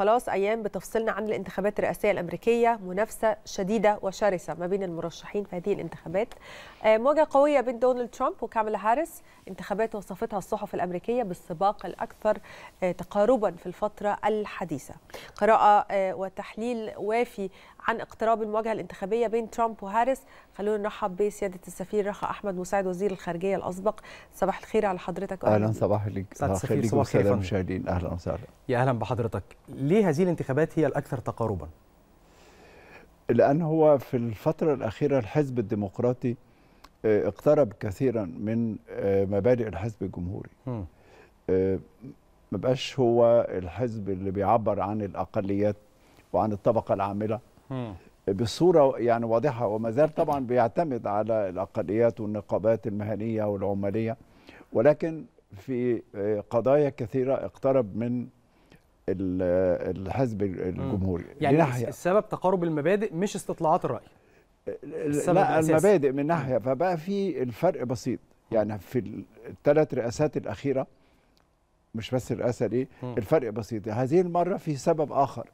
خلاص ايام بتفصلنا عن الانتخابات الرئاسيه الامريكيه منافسه شديده وشرسه ما بين المرشحين في هذه الانتخابات آه، مواجهه قويه بين دونالد ترامب وكاملا هاريس انتخابات وصفتها الصحف الامريكيه بالسباق الاكثر آه، تقاربا في الفتره الحديثه قراءه آه، وتحليل وافي عن اقتراب المواجهه الانتخابيه بين ترامب وهاريس خلونا نرحب بسياده السفير رخا احمد مساعد وزير الخارجيه الاسبق صباح الخير على حضرتك اهلا صباح الخير صباح الخير مشاهدين اهلا وسهلا يا اهلا بحضرتك ليه هذه الانتخابات هي الاكثر تقاربا لان هو في الفتره الاخيره الحزب الديمقراطي آه، اقترب كثيرا من آه، مبادئ الحزب الجمهوري آه، مبقاش ما بقاش هو الحزب اللي بيعبر عن الاقليات وعن الطبقه العامله بصوره يعني واضحه وما زال طبعا بيعتمد على الاقليات والنقابات المهنيه والعماليه ولكن في قضايا كثيره اقترب من الحزب الجمهوري يعني لناحية. السبب تقارب المبادئ مش استطلاعات الراي السبب لا الأساس. المبادئ من ناحيه فبقى في الفرق بسيط يعني في الثلاث رئاسات الاخيره مش بس الرئاسه دي الفرق بسيط هذه المره في سبب اخر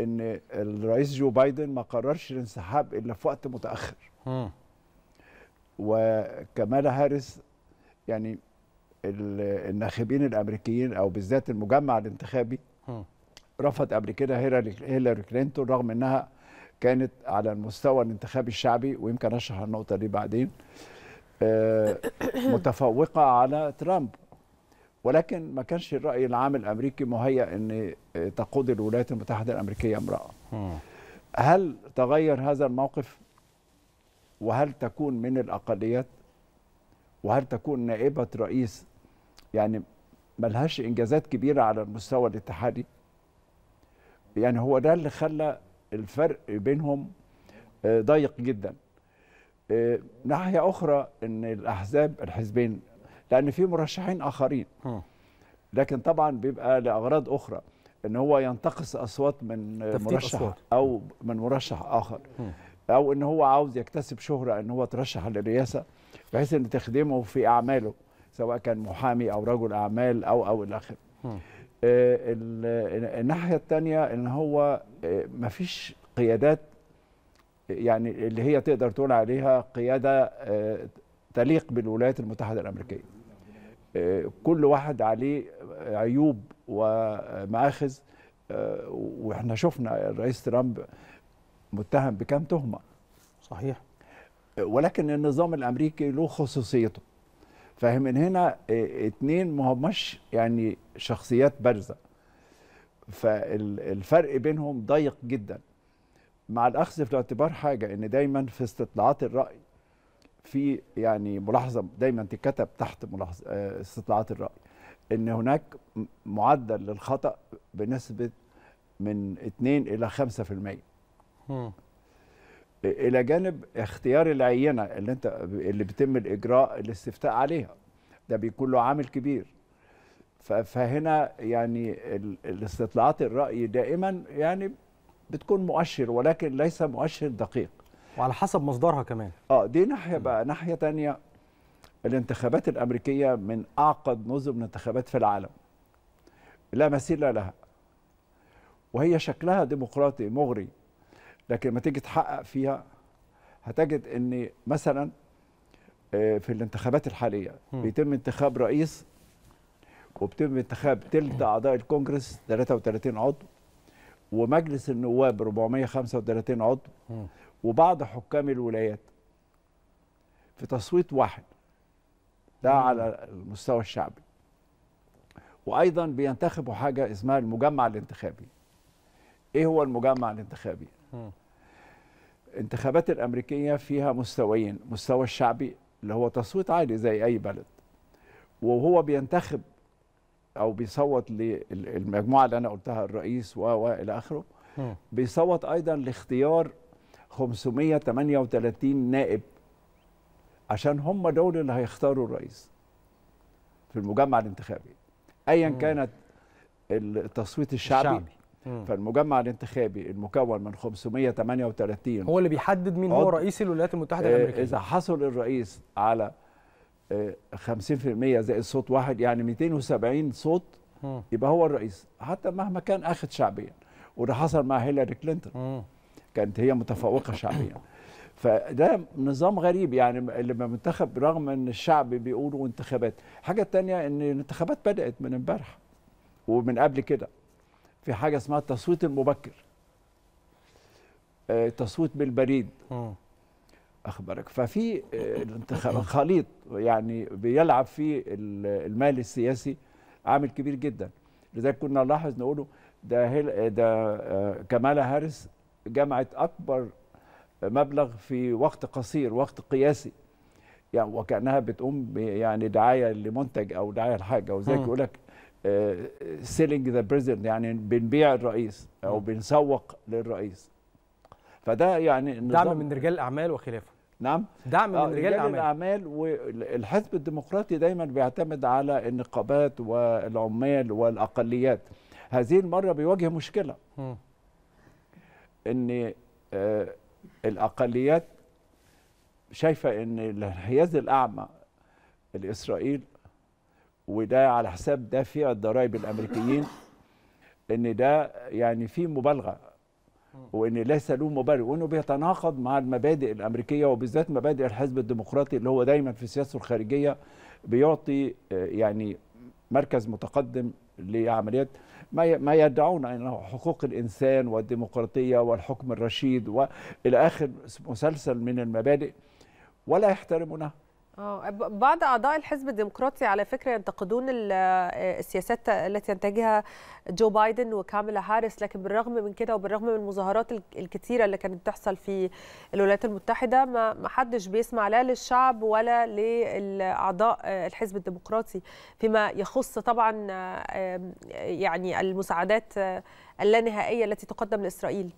ان الرئيس جو بايدن ما قررش الانسحاب الا في وقت متاخر م. وكمالا هاريس يعني الناخبين الامريكيين او بالذات المجمع الانتخابي رفض قبل كده هيلاري كلينتون رغم انها كانت على المستوى الانتخابي الشعبي ويمكن اشرح النقطه دي بعدين آه، متفوقه على ترامب ولكن ما كانش الراي العام الامريكي مهيأ ان تقود الولايات المتحده الامريكيه امراه هل تغير هذا الموقف وهل تكون من الاقليات وهل تكون نائبه رئيس يعني ملهاش انجازات كبيره على المستوى الاتحادي يعني هو ده اللي خلى الفرق بينهم آه، ضيق جدا آه، ناحيه اخرى ان الاحزاب الحزبين لان في مرشحين اخرين لكن طبعا بيبقى لاغراض اخرى ان هو ينتقص اصوات من مرشح أصوات. او من مرشح اخر او ان هو عاوز يكتسب شهره ان هو ترشح للرئاسه بحيث ان تخدمه في اعماله سواء كان محامي او رجل اعمال او او الى اخره آه، الناحيه الثانيه ان هو آه، ما فيش قيادات يعني اللي هي تقدر تقول عليها قياده آه، تليق بالولايات المتحده الامريكيه كل واحد عليه عيوب ومآخذ آه، واحنا شفنا الرئيس ترامب متهم بكم تهمه صحيح ولكن النظام الامريكي له خصوصيته فمن هنا آه، اتنين ما هماش يعني شخصيات بارزه فالفرق بينهم ضيق جدا مع الاخذ في الاعتبار حاجه ان دايما في استطلاعات الراي في يعني ملاحظه دايما تكتب تحت ملاحظه آه، استطلاعات الراي ان هناك معدل للخطا بنسبه من 2 الى 5% امم الى جانب اختيار العينه اللي انت اللي بيتم الاجراء الاستفتاء عليها ده بيكون له عامل كبير فهنا يعني الاستطلاعات الراي دائما يعني بتكون مؤشر ولكن ليس مؤشر دقيق وعلى حسب مصدرها كمان اه دي ناحيه بقى ناحيه ثانيه الانتخابات الامريكيه من اعقد نظم الانتخابات في العالم لا مثيل لها وهي شكلها ديمقراطي مغري لكن لما تيجي تحقق فيها هتجد ان مثلا آه، في الانتخابات الحاليه بيتم انتخاب رئيس وبيتم انتخاب ثلث اعضاء الكونجرس 33 عضو ومجلس النواب 435 عضو وبعض حكام الولايات في تصويت واحد ده على المستوى الشعبي وايضا بينتخبوا حاجه اسمها المجمع الانتخابي ايه هو المجمع الانتخابي انتخابات الامريكيه فيها مستويين مستوى الشعبي اللي هو تصويت عالي زي اي بلد وهو بينتخب او بيصوت للمجموعه اللي انا قلتها الرئيس و والى اخره بيصوت ايضا لاختيار 538 نائب عشان هم دول اللي هيختاروا الرئيس في المجمع الانتخابي ايا كانت التصويت الشعبي, الشعبي. فالمجمع الانتخابي المكون من 538 هو اللي بيحدد مين هو رئيس الولايات المتحده الامريكيه اذا حصل الرئيس على 50% آه، زائد صوت واحد يعني 270 صوت يبقى هو الرئيس حتى مهما كان اخذ شعبيا وده حصل مع هيلاري كلينتون كانت هي متفوقه شعبيا فده نظام غريب يعني لما منتخب رغم ان الشعب بيقولوا انتخابات حاجه تانية ان الانتخابات بدات من امبارح ومن قبل كده في حاجه اسمها التصويت المبكر آه، التصويت بالبريد اخبارك ففي آه، الانتخاب خليط يعني بيلعب فيه المال السياسي عامل كبير جدا لذلك كنا نلاحظ نقوله ده ده آه، كمالا هاريس جمعت اكبر مبلغ في وقت قصير وقت قياسي يعني وكانها بتقوم يعني دعايه لمنتج او دعايه لحاجه وزي بيقول لك سيلينج ذا بريزنت يعني بنبيع الرئيس او بنسوق للرئيس فده يعني دعم من رجال الاعمال وخلافه نعم دعم من آه، رجال الاعمال, الأعمال والحزب الديمقراطي دايما بيعتمد على النقابات والعمال والاقليات هذه المره بيواجه مشكله م. ان آه الاقليات شايفه ان الانحياز الاعمى الاسرائيل وده على حساب دافع الضرائب الامريكيين ان ده يعني في مبالغه وان ليس له مبرر وانه بيتناقض مع المبادئ الامريكيه وبالذات مبادئ الحزب الديمقراطي اللي هو دايما في سياسته الخارجيه بيعطي آه، يعني مركز متقدم لعمليات ما ما يدعون انه حقوق الانسان والديمقراطيه والحكم الرشيد والى اخر مسلسل من المبادئ ولا يحترمونها آه، بعض اعضاء الحزب الديمقراطي على فكره ينتقدون آه، السياسات التي ينتهجها جو بايدن وكاملا هاريس لكن بالرغم من كده وبالرغم من المظاهرات الكثيره اللي كانت بتحصل في الولايات المتحده ما ما حدش بيسمع لا للشعب ولا لاعضاء آه، الحزب الديمقراطي فيما يخص طبعا يعني المساعدات اللانهائيه التي تقدم لاسرائيل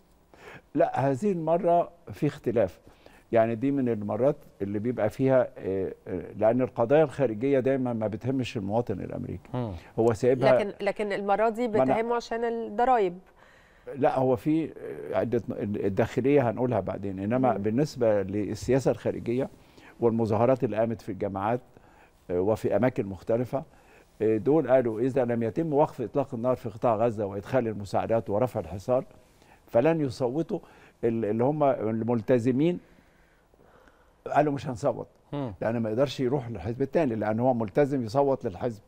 لا هذه المره في اختلاف يعني دي من المرات اللي بيبقى فيها آه، آه، لان القضايا الخارجيه دايما ما بتهمش المواطن الامريكي هو سايبها لكن لكن المره دي بتهمه عشان الضرايب لا هو في آه، عده الداخليه هنقولها بعدين انما م. بالنسبه للسياسه الخارجيه والمظاهرات اللي قامت في الجامعات وفي اماكن مختلفه دول قالوا اذا لم يتم وقف اطلاق النار في قطاع غزه وادخال المساعدات ورفع الحصار فلن يصوتوا اللي هم الملتزمين قالوا مش هنصوت لأنه ما يقدرش يروح للحزب الثاني لأن هو ملتزم يصوت للحزب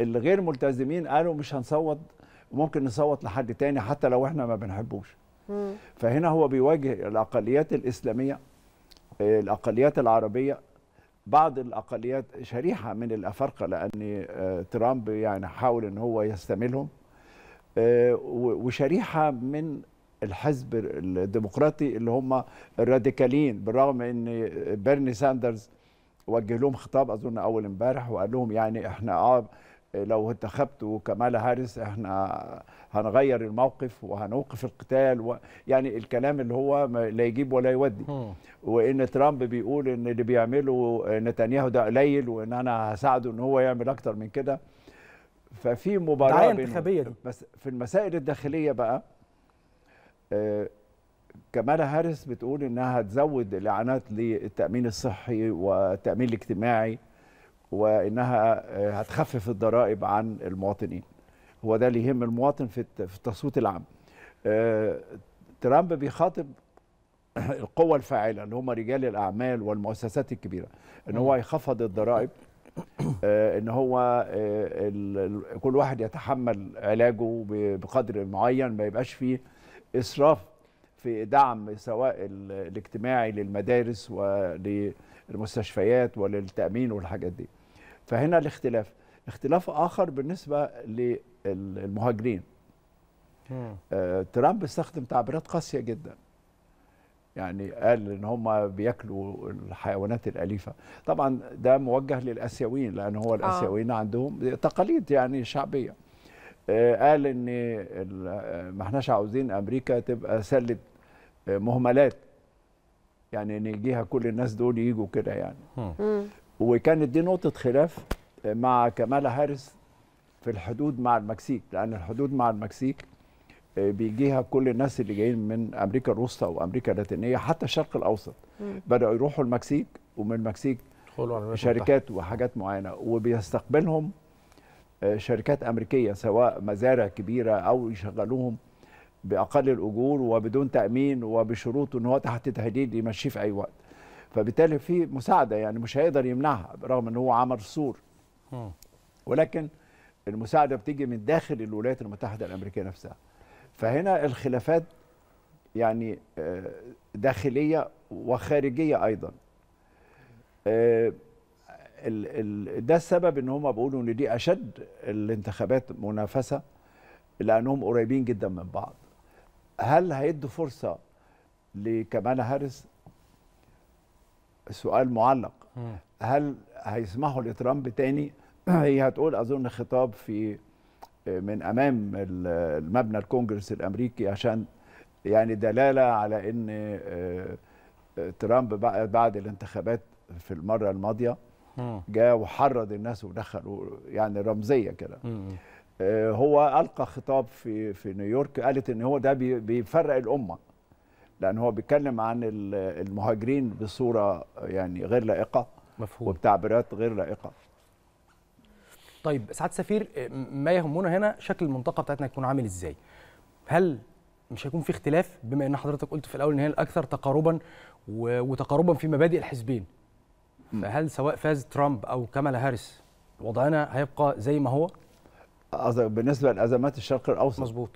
الغير ملتزمين قالوا مش هنصوت وممكن نصوت لحد تاني حتى لو احنا ما بنحبوش فهنا هو بيواجه الأقليات الإسلامية آه، الأقليات العربية بعض الأقليات شريحة من الأفارقة لأن آه، ترامب يعني حاول أن هو يستملهم آه، وشريحة من الحزب الديمقراطي اللي هم الراديكاليين بالرغم ان بيرني ساندرز وجه لهم خطاب اظن اول امبارح وقال لهم يعني احنا اه لو انتخبتوا كمال هاريس احنا هنغير الموقف وهنوقف القتال و يعني الكلام اللي هو لا يجيب ولا يودي وان ترامب بيقول ان اللي بيعمله نتنياهو ده قليل وان انا هساعده ان هو يعمل اكتر من كده ففي مباراه انتخابيه بس في المسائل الداخليه بقى كمالا هاريس بتقول انها هتزود الاعانات للتامين الصحي والتامين الاجتماعي وانها آه، هتخفف الضرائب عن المواطنين هو ده اللي يهم المواطن في التصويت العام آه، ترامب بيخاطب القوى الفاعله اللي هم رجال الاعمال والمؤسسات الكبيره ان هو يخفض الضرائب آه، ان هو كل واحد يتحمل علاجه بقدر معين ما يبقاش فيه اسراف في دعم سواء الاجتماعي للمدارس وللمستشفيات وللتامين والحاجات دي فهنا الاختلاف اختلاف اخر بالنسبه للمهاجرين آه ترامب استخدم تعبيرات قاسيه جدا يعني قال ان هم بياكلوا الحيوانات الاليفه طبعا ده موجه للاسيويين لان هو آه. الاسيويين آه. عندهم تقاليد يعني شعبيه آه، قال ان آه، ما احناش عاوزين امريكا تبقى سله آه، مهملات يعني ان يجيها كل الناس دول يجوا كده يعني وكانت دي نقطه خلاف مع كمالا هارس في الحدود مع المكسيك لان الحدود مع المكسيك بيجيها كل الناس اللي جايين من امريكا الوسطى وامريكا اللاتينيه حتى الشرق الاوسط بداوا يروحوا المكسيك ومن المكسيك شركات وحاجات معينه وبيستقبلهم آه، شركات امريكيه سواء مزارع كبيره او يشغلوهم باقل الاجور وبدون تامين وبشروط ان هو تحت تهديد يمشيه في اي وقت فبالتالي في مساعده يعني مش هيقدر يمنعها برغم ان هو عمل سور ولكن المساعده بتيجي من داخل الولايات المتحده الامريكيه نفسها فهنا الخلافات يعني آه، داخليه وخارجيه ايضا آه، ده السبب ان هم بيقولوا ان دي اشد الانتخابات منافسه لانهم قريبين جدا من بعض هل هيدوا فرصه لكمالا هاريس سؤال معلق هل هيسمحوا لترامب تاني هي هتقول اظن خطاب في من امام المبنى الكونجرس الامريكي عشان يعني دلاله على ان آه، آه، ترامب بعد الانتخابات في المره الماضيه جاء وحرض الناس ودخلوا يعني رمزيه كده آه، هو القى خطاب في في نيويورك قالت ان هو ده بيفرق الامه لان هو بيتكلم عن المهاجرين بصوره يعني غير لائقه مفهوم وبتعبيرات غير لائقه طيب سعاده سفير آه، ما يهمنا هنا شكل المنطقه بتاعتنا يكون عامل ازاي هل مش هيكون في اختلاف بما ان حضرتك قلت في الاول ان هي الاكثر تقاربا وتقاربا في مبادئ الحزبين فهل سواء فاز ترامب او كامالا هاريس وضعنا هيبقى زي ما هو؟ بالنسبه لازمات الشرق الاوسط مظبوط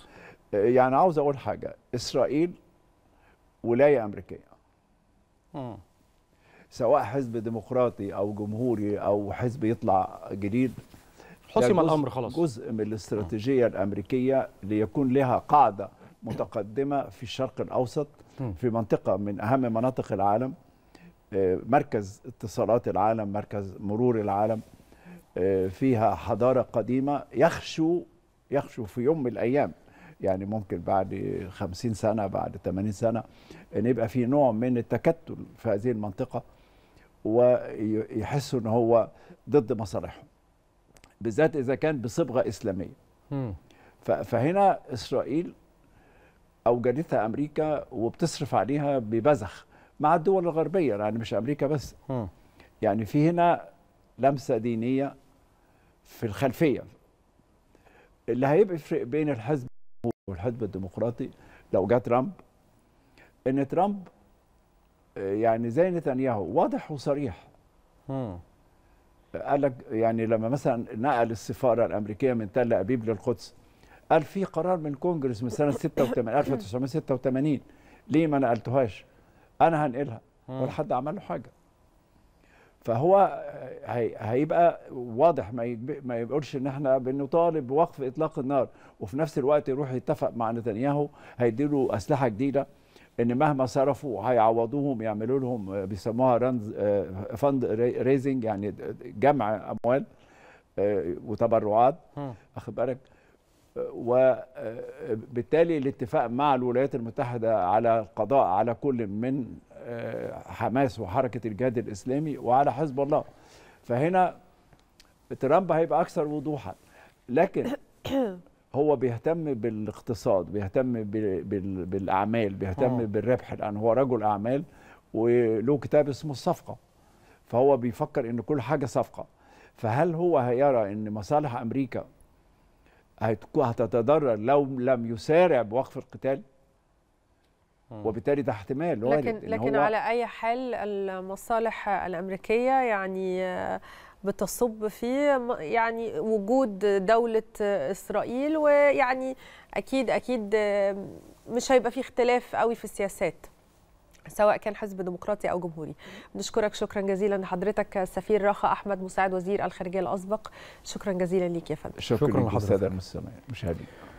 آه، يعني عاوز اقول حاجه اسرائيل ولايه امريكيه م. سواء حزب ديمقراطي او جمهوري او حزب يطلع جديد حسم الامر خلاص جزء من الاستراتيجيه الامريكيه ليكون لها قاعده متقدمه في الشرق الاوسط في منطقه من اهم مناطق العالم مركز اتصالات العالم مركز مرور العالم آه، فيها حضارة قديمة يخشو يخشو في يوم من الأيام يعني ممكن بعد خمسين سنة بعد 80 سنة أن يبقى في نوع من التكتل في هذه المنطقة ويحسوا ان هو ضد مصالحهم بالذات اذا كان بصبغه اسلاميه فهنا اسرائيل اوجدتها امريكا وبتصرف عليها ببذخ مع الدول الغربية يعني مش أمريكا بس يعني في هنا لمسة دينية في الخلفية اللي هيبقى يفرق بين الحزب والحزب الديمقراطي لو جاء ترامب ان ترامب يعني زي نتنياهو واضح وصريح قال لك يعني لما مثلا نقل السفاره الامريكيه من تل ابيب للقدس قال في قرار من كونجرس من سنه 86 1986 ليه ما نقلتوهاش؟ انا هنقلها ولا حد عمل له حاجه فهو هي هيبقى واضح ما ما يقولش ان احنا بنطالب بوقف اطلاق النار وفي نفس الوقت يروح يتفق مع نتنياهو هيديله اسلحه جديده ان مهما صرفوا هيعوضوهم يعملوا لهم بيسموها رانز فند ريزنج يعني جمع اموال آه، وتبرعات واخد بالك وبالتالي آه، الاتفاق مع الولايات المتحدة على القضاء على كل من آه، حماس وحركة الجهاد الإسلامي وعلى حزب الله فهنا ترامب هيبقى أكثر وضوحا لكن هو بيهتم بالاقتصاد بيهتم بالأعمال بيهتم آه. بالربح لأن هو رجل أعمال وله كتاب اسمه الصفقة فهو بيفكر إن كل حاجة صفقة فهل هو هيرى إن مصالح أمريكا هتتضرر لو لم يسارع بوقف القتال وبالتالي ده احتمال وارد لكن لكن على اي حال المصالح الامريكيه يعني آه، بتصب في يعني وجود دوله اسرائيل ويعني اكيد اكيد آه، مش هيبقى في اختلاف قوي في السياسات سواء كان حزب ديمقراطي او جمهوري بنشكرك شكرا جزيلا لحضرتك السفير رخا احمد مساعد وزير الخارجيه الاسبق شكرا جزيلا ليك يا فندم شكرا, شكرا لحضرتك الساده مشاهدينا